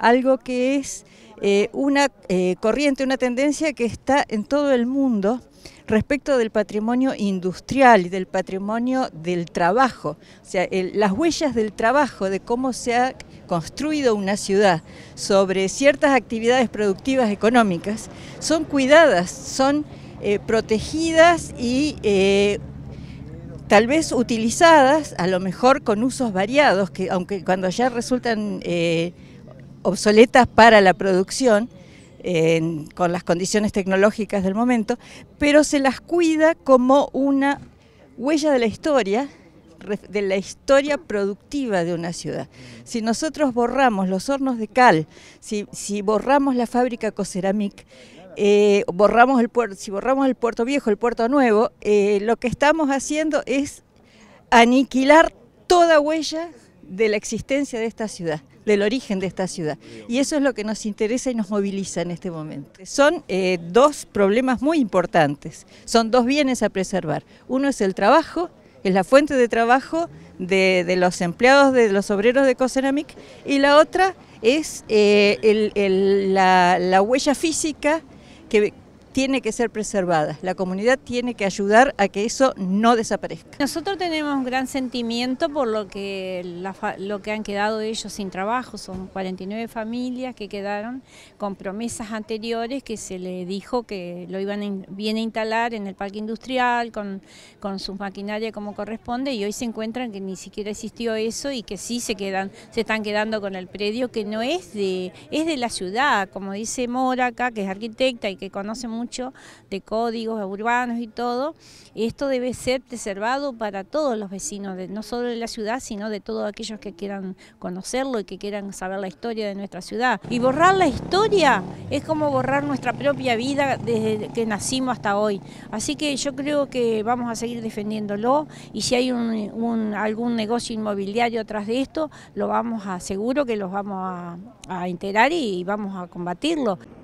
algo que es eh, una eh, corriente, una tendencia que está en todo el mundo respecto del patrimonio industrial y del patrimonio del trabajo, o sea, las huellas del trabajo, de cómo se ha construido una ciudad sobre ciertas actividades productivas económicas, son cuidadas, son eh, protegidas y tal vez utilizadas, a lo mejor con usos variados, que aunque cuando ya resultan obsoletas para la producción, con las condiciones tecnológicas del momento, pero se las cuida como una huella de la historia, de la historia productiva de una ciudad. Si nosotros borramos los hornos de cal, si, borramos la fábrica Coceramic, eh, borramos el si borramos el puerto viejo, el puerto nuevo, eh, lo que estamos haciendo es aniquilar toda huella de la existencia de esta ciudad, del origen de esta ciudad. Y eso es lo que nos interesa y nos moviliza en este momento. Son eh, dos problemas muy importantes, son dos bienes a preservar. Uno es el trabajo, es la fuente de trabajo de, los empleados, de los obreros de Coceramic, y la otra es eh, la, la, huella física que, tiene que ser preservada. La comunidad tiene que ayudar a que eso no desaparezca. Nosotros tenemos un gran sentimiento por lo que, lo que han quedado ellos sin trabajo. Son 49 familias que quedaron con promesas anteriores que se le dijo que lo iban a, bien a instalar en el parque industrial con, con sus maquinarias como corresponde y hoy se encuentran que ni siquiera existió eso y que sí se quedan, se están quedando con el predio que no es de, es de la ciudad, como dice Mora que es arquitecta y que conoce mucho mucho de códigos urbanos y todo. Esto debe ser preservado para todos los vecinos, no solo de la ciudad, sino de todos aquellos que quieran conocerlo y que quieran saber la historia de nuestra ciudad. Y borrar la historia es como borrar nuestra propia vida desde que nacimos hasta hoy. Así que yo creo que vamos a seguir defendiéndolo y si hay algún negocio inmobiliario atrás de esto, lo vamos a, seguro que los vamos a, a integrar y vamos a combatirlo.